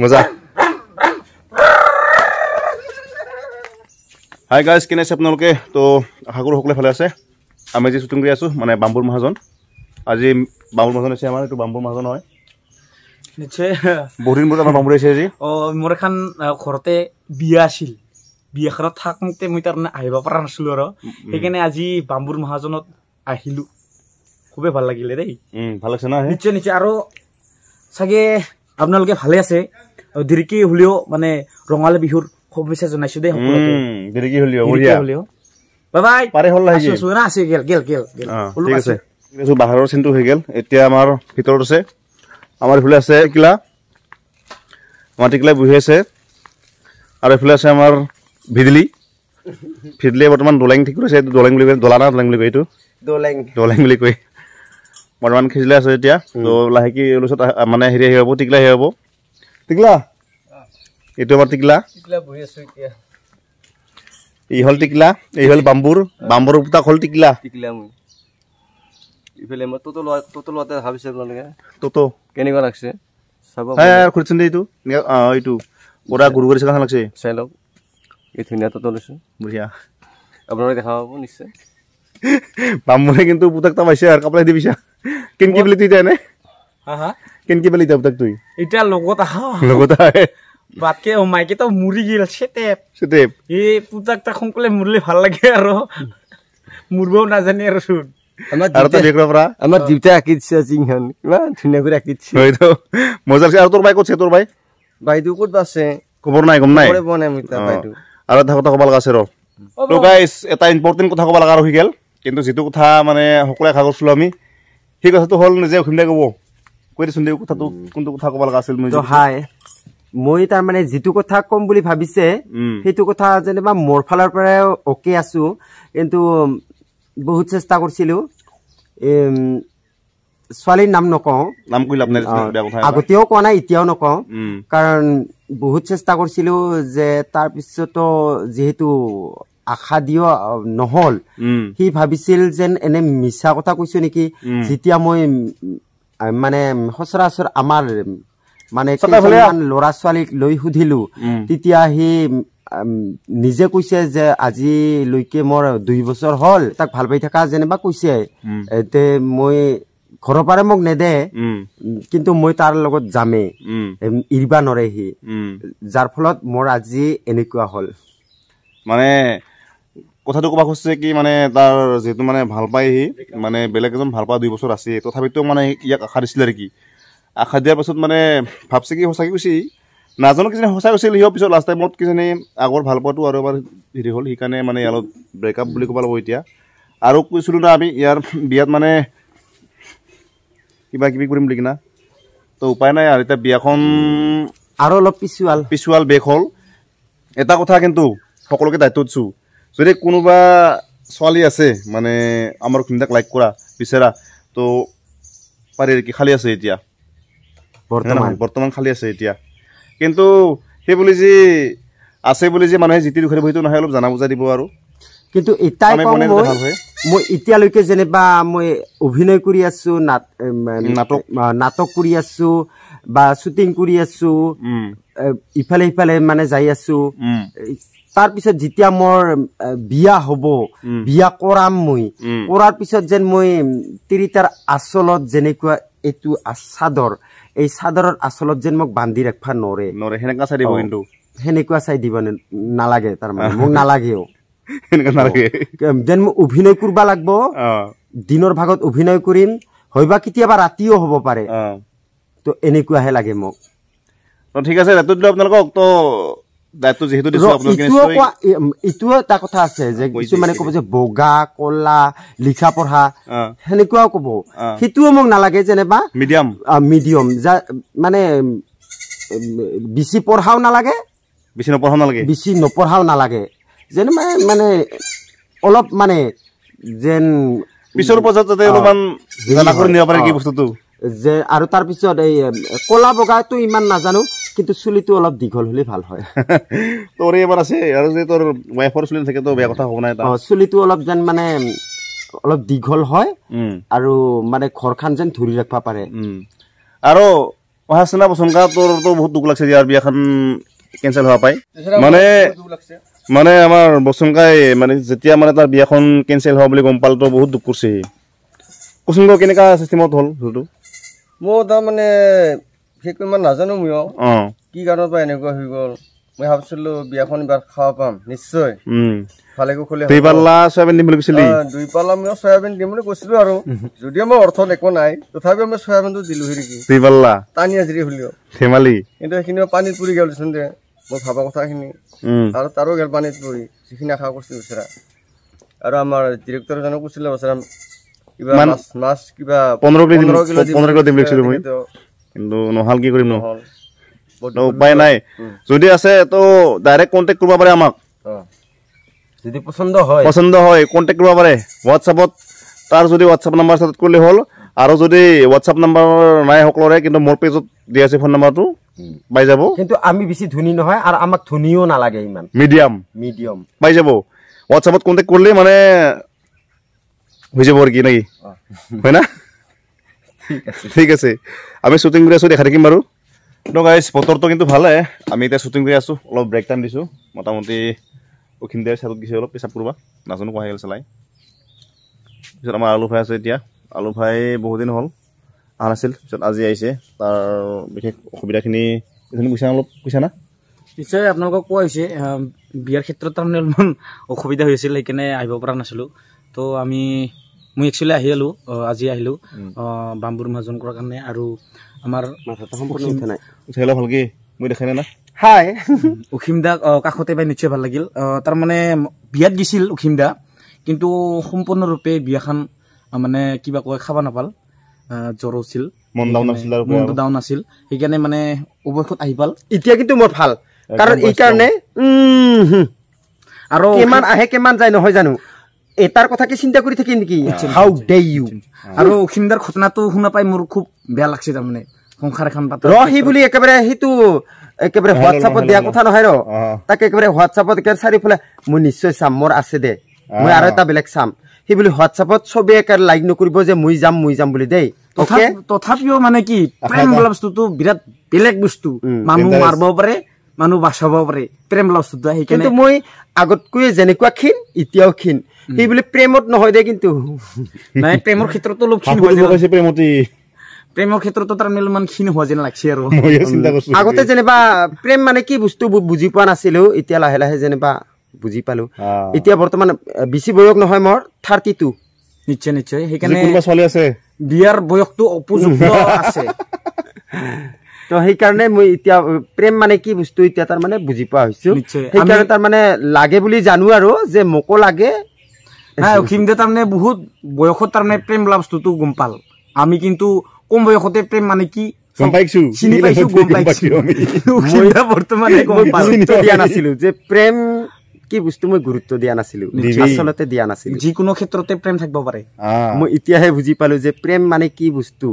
মজা hi guys কেনে আছে আপোনালোকে তো আশা কৰোঁ সকলোৱে ভালে আছে আমি যি শ্বুটিং কৰি আছোঁ মানে বাম্বুৰ মহাজন আজি বাম্বুৰ মহাজন আছে আমাৰ এইটো বাম্বুৰ মহাজন হয় নিশ্চয় বহুত দিন মোৰ আমাৰ বাম্বুৰ আহিছে আজি অঁ মোৰ এখন ঘৰতে বিয়া আছিল বিয়াখনত থাকোঁতে মই তাৰমানে আহিব পৰা নাছিলোঁ আৰু সেইকাৰণে আজি বাম্বুৰ মহাজনত আহিলোঁ খুবেই ভাল লাগিলে দেই ভাল লাগিছে নহয় নিশ্চয় নিশ্চয় আৰু চাগে আপোনালোকে ভালে আছে ধিৰিকি হলেও মানে ৰঙালী বিহুৰ শুভেচ্ছা জনাইছো দেই বাহিৰৰ চিনটো হৈ গেল এতিয়া আমাৰ ভিতৰত আছে আমাৰ এইফালে আছে কিলা মাটিকিলাই বহি আছে আৰু এইফালে আছে আমাৰ ভিদলি ভিদলিয়ে বৰ্তমান দলেং ঠিক কৰিছে দলেং বুলি কয় দলানা দলেং বুলি কয় এইটো দলেং দলেং বুলি কয় বৰ্তমান খিচিলে আছে এতিয়া তো লাহেকি লৈছত মানে হেৰি আহি হ'ব টিকলা আহি হ'ব টিকলা এইটো আমাৰ টিকলা এই হ'ল টিকলা এই হ'ল বাম্বুৰ বাম্বুৰ পোতাক হ'ল টিকলা টিকলা মই ইফালে মই টোটো লোৱা টোটো লোৱাতে ভাবিছে আপোনালোকে টোটো কেনেকুৱা লাগছে চাব হ্যাঁ খুলিছোঁ দে এইটো অঁ এইটো পুৰা ঘূৰি ঘূৰি চাই লাগছে চাই লওক এই ধুনীয়া টোটো লৈছোঁ বঢ়িয়া আপোনালোকে দেখা পাব নিশ্চয় বামুণে কিন্তু পুতাকটা পাইছে আর কাপলাই দিবিছা কিন কি বলি তুই জানে হা কিন কি বলি তা পুতাক তুই এটা লগত আহ লগত আহে বাকে ও মাইকে তো মুড়ি গিল সেতে সেতে এ পুতাকটা খংকলে মুড়লে ভাল লাগে আর মুড়বো না জানি আর শুন আমার আর তো বিক্রমরা আমার জিবতে আকিছ সিংহন না ধুনিয়া করে আকিছ হই তো মজার আর তোর ভাই কোছে তোর ভাই ভাই দু কোট বাসে খবর নাই গম নাই আর থাকো থাকো ভাল গাছে রো তো গাইস এটা ইম্পর্টেন্ট কথা কবা লাগা রহি গেল কিন্তু যিটো কথা মানে সকলোৱে কাগজ চলোঁ আমি সেই কথাটো হ'ল নিজে অসীম দাই ক'ব কৈ দিছোঁ দেই কথাটো কোনটো কথা ক'ব লগা আছিল মই তাৰমানে যিটো কথা কম বুলি ভাবিছে সেইটো কথা যেনিবা মোৰ ফালৰ পৰাই অ'কে আছো কিন্তু বহুত চেষ্টা কৰিছিলোঁ ছোৱালীৰ নাম নকওঁ আগতেও কোৱা নাই এতিয়াও নকওঁ কাৰণ বহুত চেষ্টা কৰিছিলোঁ যে তাৰপিছতো যিহেতু আশা দিও নহল সি ভাবিছিল যেন এনে মিছা কথা কৈছো নেকি যেতিয়া মই মানে সচৰাচৰ আমাৰ মানে লৰা ছোৱালীক লৈ সুধিলো তেতিয়া সি নিজে কৈছে যে আজিলৈকে মোৰ দুই বছৰ হল তাক ভাল পাই থকা যেনিবা কৈছে তে মই ঘৰৰ পৰা মোক নেদে কিন্তু মই তাৰ লগত যামে ইৰিবা নৰে সি যাৰ ফলত মোৰ আজি এনেকুৱা হল মানে কথাটো ক'বা খুজিছে কি মানে তাৰ যিহেতু মানে ভাল পায় সি মানে বেলেগ এজন ভাল পোৱা দুই বছৰ আছে তথাপিতো মানে ইয়াক আশা দিছিলে আৰু কি আশা দিয়াৰ পাছত মানে ভাবছে কি সঁচাকৈ গৈছে নাজানো কিজানি সঁচাই গৈছিল সিও পিছত লাষ্ট টাইমত কিজানি আগৰ ভাল পোৱাটো আৰু এবাৰ হেৰি হ'ল সেইকাৰণে মানে ইয়াৰ লগত ব্ৰেকআপ বুলি ক'ব লাগিব এতিয়া আৰু কৈছিলোঁ না আমি ইয়াৰ বিয়াত মানে কিবা কিবি কৰিম বুলি কিনা তো উপায় নাই আৰু এতিয়া বিয়াখন আৰু অলপ পিছুৱাল পিছুৱাল বেগ হ'ল এটা কথা কিন্তু সকলোকে দায়িত্ব দিছোঁ যদি কোনোবা ছোৱালী আছে মানে আমাৰ খিনিটাক লাইক কৰা বিচৰা তো পাৰি নেকি খালী আছে এতিয়া বৰ্তমান খালী আছে এতিয়া কিন্তু সেই বুলি যে আছে বুলি যে মানুহে জিতি দুখেৰে বহিটো নহয় অলপ জানা বুজা দিব আৰু কিন্তু মই এতিয়ালৈকে যেনিবা মই অভিনয় কৰি আছোঁ নাটক নাটক কৰি আছো বা শ্বুটিং কৰি আছো ইফালে সিফালে মানে যাই আছো তাৰ পিছত যেতিয়া মোৰ বিয়া হব বিয়া কৰাম মই কৰাৰ পিছত যেন মই তিৰিতাৰ আচলত যেনেকুৱা এইটো চাদৰ এই চাদৰৰ আচলত যেন মোক বান্ধি ৰাখবা নৰে সেনেকুৱা চাই দিব নালাগে তাৰমানে মোক নালাগেও যেন মই অভিনয় কৰিব লাগিব দিনৰ ভাগত অভিনয় কৰিম হয় বা কেতিয়াবা ৰাতিও হ'ব পাৰে ত' এনেকুৱাহে লাগে মোক ঠিক আছে ৰাতিটো আপোনালোকক ত' দায়িত্ব যিহেতু ইটোও এটা কথা আছে যে কিছুমানে কব যে বগা কলা লিখা পঢ়া সেনেকুৱাও কব সেইটোও মোক নালাগে যেনেবা মিডিয়াম মিডিয়াম যা মানে বেছি পঢ়াও নালাগে বেছি নপঢ়াও নালাগে বেছি নপঢ়াও নালাগে যেনে মানে মানে অলপ মানে যেন পিছৰ পৰ্যায়ত অলপমান কি বস্তুটো যে আৰু তাৰপিছত এই কলা বগাটো ইমান নাজানো কিন্তু চুলিটো অলপ দীঘল হলে ভাল হয় তোৰ এবাৰ আছে আৰু যে তোৰ ৱাইফৰ চুলি থাকে তো বেয়া কথা হ'ব নাই অঁ চুলিটো অলপ যেন মানে অলপ দীঘল হয় আৰু মানে ঘৰখন যেন ধৰি ৰাখিব পাৰে আৰু অহা চিনা বসংকা তোৰতো বহুত দুখ লাগিছে ইয়াৰ বিয়াখন কেঞ্চেল হোৱা পাই মানে মানে আমাৰ বসংকাই মানে যেতিয়া মানে তাৰ বিয়াখন কেঞ্চেল হোৱা বুলি গম তো বহুত দুখ কৰিছে কচোন কেনেকুৱা চিষ্টেমত হ'ল সেইটো মোৰ তাৰমানে বিশেষকৈ ইমান নাজানো মই কি কাৰণৰ পৰা এনেকুৱা হৈ গল মই ভাবিছিলো বিয়াখন ইবাৰ খাব পাম নিশ্চয় আৰু কিন্তু নহাল কি কৰিম নহয় উপায় নাই যদি আছে তো ডাইৰেক্ট কণ্টেক্ট কৰিব পাৰে আমাক যদি পচন্দ হয় পচন্দ হয় কণ্টেক্ট কৰিব পাৰে হোৱাটছআপত তাৰ যদি হোৱাটছআপ নাম্বাৰ চাট কৰিলে হ'ল আৰু যদি হোৱাটছআপ নাম্বাৰ নাই সকলোৰে কিন্তু মোৰ পেজত দিয়া আছে ফোন নম্বৰটো পাই যাব কিন্তু আমি বেছি ধনী নহয় আৰু আমাক ধনীও নালাগে ইমান মিডিয়াম মিডিয়াম পাই যাব হোৱাটছআপত কণ্টেক্ট কৰিলে মানে হৈ যাব আৰু কি নেকি হয় না ঠিক আছে আমি শ্বুটিং কৰি আছোঁ দেখা থাকিম বাৰু কিন্তু গাইজ বতৰটো কিন্তু ভালে আমি এতিয়া শ্বুটিং কৰি আছোঁ অলপ ব্ৰেক টাইম দিছোঁ মোটামুটি অখিনি দেৰি চাইডত গৈছোঁ অলপ পিছাব কৰবা নাজানো কোৱা হৈ গ'ল চেলাই পিছত আমাৰ আলু ভাই আছে এতিয়া আলু ভাই বহুদিন হ'ল অহা নাছিল পিছত আজি আহিছে তাৰ বিশেষ অসুবিধাখিনি এইখিনি কৈছা অলপ কৈছা না নিশ্চয় আপোনালোকক কোৱা হৈছে বিয়াৰ ক্ষেত্ৰত তাৰমানে অলপমান অসুবিধা হৈছিল সেইকাৰণে আহিব পৰা নাছিলোঁ তো আমি মই একচুৱেলি আহি আহিলোঁ আজি আহিলোঁ বাম্বুৰ মাজন কৰাৰ কাৰণে আৰু আমাৰ হাই অসীমদাক কাষতে পাই নিশ্চয় ভাল লাগিল তাৰমানে বিয়াত গৈছিল অসীমদা কিন্তু সম্পূৰ্ণৰূপে বিয়াখন মানে কিবা কয় খাব নাপাল জ্বৰ হৈছিল মনটো ডাউন আছিল সেইকাৰণে মানে অৱশেষত আহি পাল এতিয়া কিন্তু মোৰ ভাল কাৰণ এইকাৰণে আৰু কিমান আহে কিমান যায় নহয় জানো এটাৰ কথাকে চিন্তা কৰি থাকে নেকি হাউ ডে ইউ আৰু সিমদাৰ ঘটনাটো শুনা পাই মোৰ খুব বেয়া লাগছে তাৰমানে সংসাৰ এখন পাতি ৰ সি বুলি একেবাৰে সেইটো একেবাৰে হোৱাটছআপত দিয়া কথা নহয় ৰ তাক একেবাৰে হোৱাটছআপত একেবাৰে চাৰিওফালে মই নিশ্চয় চাম মোৰ আছে দে মই আৰু এটা বেলেগ চাম সি বুলি হোৱাটছআপত চবে একেবাৰে লাইক নকৰিব যে মই যাম মই যাম বুলি দেই তথাপিও মানে কি বস্তুটো বিৰাট বেলেগ বস্তু মানুহ মাৰিব পাৰে মানুহ বাচাব পাৰি প্ৰেম লাভ শুদ্ধ কিন্তু মই আগতকৈ যেনেকুৱা ক্ষীণ এতিয়াও ক্ষীণ সি বুলি প্ৰেমত নহয় দে কিন্তু নাই প্ৰেমৰ ক্ষেত্ৰতো অলপ ক্ষীণ প্ৰেমৰ ক্ষেত্ৰতো তাৰ অলপমান ক্ষীণ হোৱা যেন লাগছে আৰু আগতে যেনিবা প্ৰেম মানে কি বস্তু বুজি পোৱা নাছিলো এতিয়া লাহে লাহে যেনিবা বুজি পালো এতিয়া বৰ্তমান বেছি বয়স নহয় মোৰ থাৰ্টি টু নিশ্চয় নিশ্চয় সেইকাৰণে বিয়াৰ বয়সটো অপযুক্ত আছে তো সেইকাৰণে মই এতিয়া প্ৰেম মানে কি বস্তু এতিয়া তাৰ মানে বুজি পোৱা হৈছো সেইকাৰণে তাৰ মানে লাগে বুলি জানো আৰু যে মোকো লাগে নাই অসীম দে তাৰমানে বহুত বয়সত তাৰমানে প্ৰেম লাভ বস্তুটো গম পাল আমি কিন্তু কম বয়সতে প্ৰেম মানে কি যিকোনো ক্ষেত্ৰতে প্ৰেম থাকিব পাৰে মই এতিয়াহে বুজি পালো যে প্ৰেম মানে কি বস্তু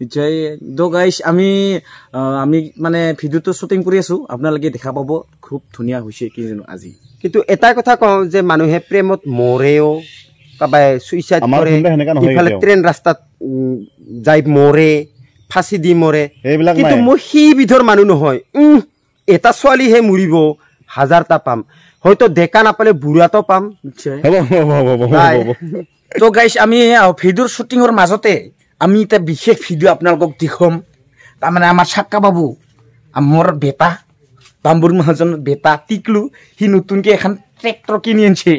নিশ্চয় দ গাইজ আমি আমি মানে ভিডিঅ'টো শ্বুটিং কৰি আছোঁ আপোনালোকে দেখা পাব খুব ধুনীয়া হৈছে কি জানো আজি কিন্তু এটা কথা কওঁ যে মানুহে প্ৰেমত মৰেও কাবাই চুইচাইড কৰে ইফালে ট্ৰেইন ৰাস্তাত যাই মৰে ফাঁচি দি মৰে কিন্তু মই সেইবিধৰ মানুহ নহয় এটা ছোৱালীহে মৰিব হাজাৰটা পাম হয়তো ডেকা নাপালে বুঢ়াটো পাম নিশ্চয় ত' গাইজ আমি ভিডিঅ'ৰ শ্বুটিঙৰ মাজতে আমি এটা বিশেষ ভিডিঅ' আপোনালোকক দেখুৱাম তাৰমানে আমাৰ চাক্কা বাবু মোৰ বেটা বাম্বুৰ মহাজনৰ বেটা টিকলু সি নতুনকৈ এখন ট্ৰেক্টৰ কিনি আনিছে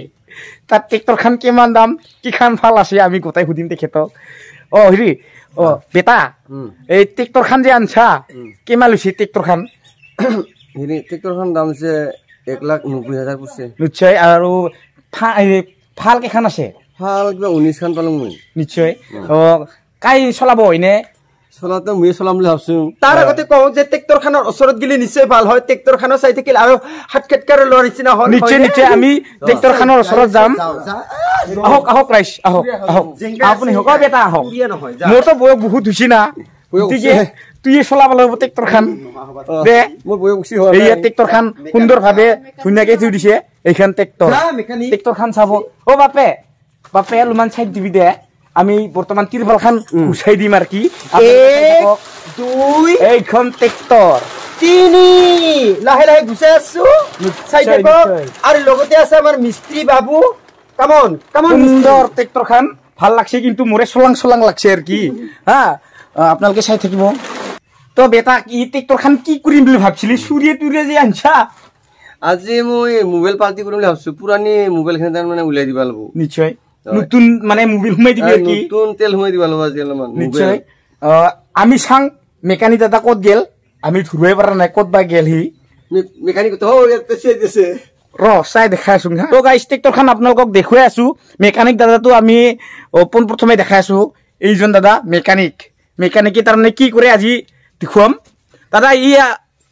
তাৰ ট্ৰেক্টৰখন কিমান দাম কিখন ভাল আছে আমি গোটাই সুধিম তেখেতক অ হেৰি অ বেটা এই ট্ৰেক্টৰখন যে আনিছা কিমান লৈছে ট্ৰেক্টৰখন হেৰি ট্ৰেক্টৰখন দাম হৈছে এক লাখ নব্বৈ হাজাৰ পৰিছে নিশ্চয় আৰু ভাল কেইখন আছে ভাল কিবা ঊনৈছখন পালোঁ মই নিশ্চয় অ কাই চলাব হয়নে চলাতে মই চলাম বুলি ভাবছোঁ তাৰ আগতে কওঁ যে ট্ৰেক্টৰখনৰ ওচৰত গেলি নিশ্চয় ভাল হয় ট্ৰেক্টৰখনো চাই থাকিল আৰু হাত খেতকাৰ লোৱাৰ নিচিনা হয় নিশ্চয় নিশ্চয় আমি ট্ৰেক্টৰখনৰ ওচৰত যাম আহক আহক ৰাইছ আহক আহক আপুনি হ'ব এটা আহক মোৰতো বয়স বহুত হৈছে না গতিকে তুই চলাব লাগিব ট্ৰেক্টৰখন দে মোৰ বয়স উচি হয় এইয়া ট্ৰেক্টৰখন সুন্দৰভাৱে ধুনীয়াকৈ থৈ দিছে এইখন ট্ৰেক্টৰ ট্ৰেক্টৰখন চাব অ' বাপে বাপে অলপমান চাইড দিবি দে আমি বৰ্তমান তিৰপালখন গুচাই দিম আৰু কি দুই এইখন ট্ৰেক্টৰ তিনি লাহে লাহে গুচাই আছো চাই থাকিব আৰু লগতে আছে আমাৰ মিস্ত্ৰী বাবু কামন কামন সুন্দৰ ট্ৰেক্টৰখন ভাল লাগছে কিন্তু মোৰে চলাং চলাং লাগছে আৰু কি হা আপোনালোকে চাই থাকিব তো বেটা ই ট্ৰেক্টৰখন কি কৰিম বুলি ভাবছিলি চুৰিয়ে তুৰিয়ে যে আনছা আজি মই মোবাইল পাৰ্টি কৰিম বুলি ভাবছো পুৰণি মোবাইলখিনি তাৰমানে উলিয়াই দিব লাগিব নিশ্চয় নতুন মানে মোবিল সোমাই দিবি কি নতুন তেল সোমাই দিব লাগিব আজি অলপমান নিশ্চয় আমি চাং মেকানিক দাদা ক'ত গেল আমি ধৰিবই পৰা নাই ক'ত বা গেল সি মেকানিক ৰ চাই দেখাই আছো হা তো গাইছ ট্ৰেক্টৰখন আপোনালোকক দেখুৱাই আছো মেকানিক দাদাটো আমি পোনপ্ৰথমে দেখাই আছো এইজন দাদা মেকানিক মেকানিকে তাৰমানে কি কৰে আজি দেখুৱাম দাদা ই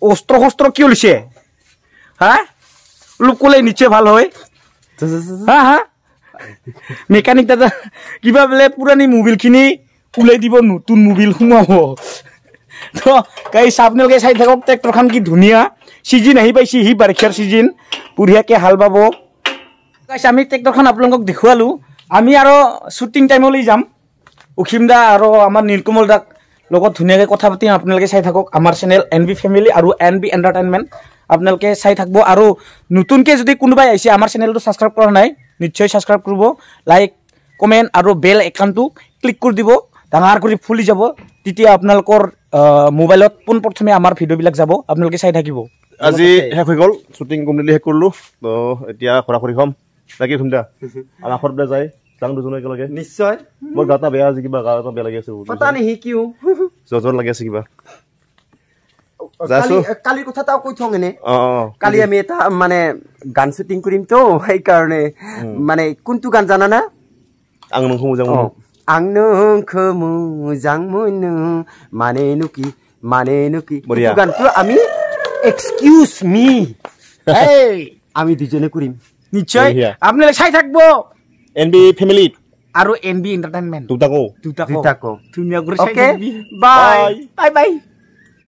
অস্ত্ৰ শস্ত্ৰ কি ওলাইছে হা লোক ক'লে নিশ্চয় ভাল হয় হা হা মেকানিক দাদা কিবা বোলে পুৰণি মোবিলখিনি ওলাই দিব নতুন মোবিল সোমাব তাই আপোনালোকে চাই থাকক ট্ৰেক্টৰখন কি ধুনীয়া চিজিন আহি পাইছে সি বাৰিষাৰ চিজিন বঢ়িয়াকৈ হাল বাব আমি ট্ৰেক্টৰখন আপোনালোকক দেখুৱালোঁ আমি আৰু শ্বুটিং টাইমলৈ যাম অসীম দা আৰু আমাৰ নীলকমল দাক লগত ধুনীয়াকে কথা পাতিম আপোনালোকে চাই থাকক আমাৰ চেনেল এন বি ফেমিলি আৰু এন বি এণ্টাৰটেইনমেণ্ট আপোনালোকে চাই থাকিব আৰু নতুনকৈ যদি কোনোবাই আহিছে আমাৰ চেনেলটো ছাবস্ক্ৰাইব কৰা নাই নিশ্চয় সাবস্ক্রাইব করব লাইক কমেন্ট আর বেল একাউন্ট ক্লিক করে দিব ডাঙর করে ফুলি যাব তৃতীয় আপনার মোবাইলত পোনপ্রথমে আমার ভিডিওবিল যাব আপনাদের চাই থাকবে আজি শেষ হয়ে গেল শুটিং কমপ্লিটলি শেষ করলো তো এটা ঘোরাঘুরি হম নাকি শুনতে আমার ঘর যাই যাং দুজন একে নিশ্চয় বেয়া আজি কিনা গা বেয়া লাগে আছে পতা নেকি কিউ যজন লাগে আছে কিনা কালি কথা তাও কৈ থওঁ এনে কালি আমি এটা মানে গান শ্বুটিং কৰিম তো সেইকাৰণে মানে কোনটো গান জানা না দুজনে কৰিম নিশ্চয় আপুনি চাই থাকিব এন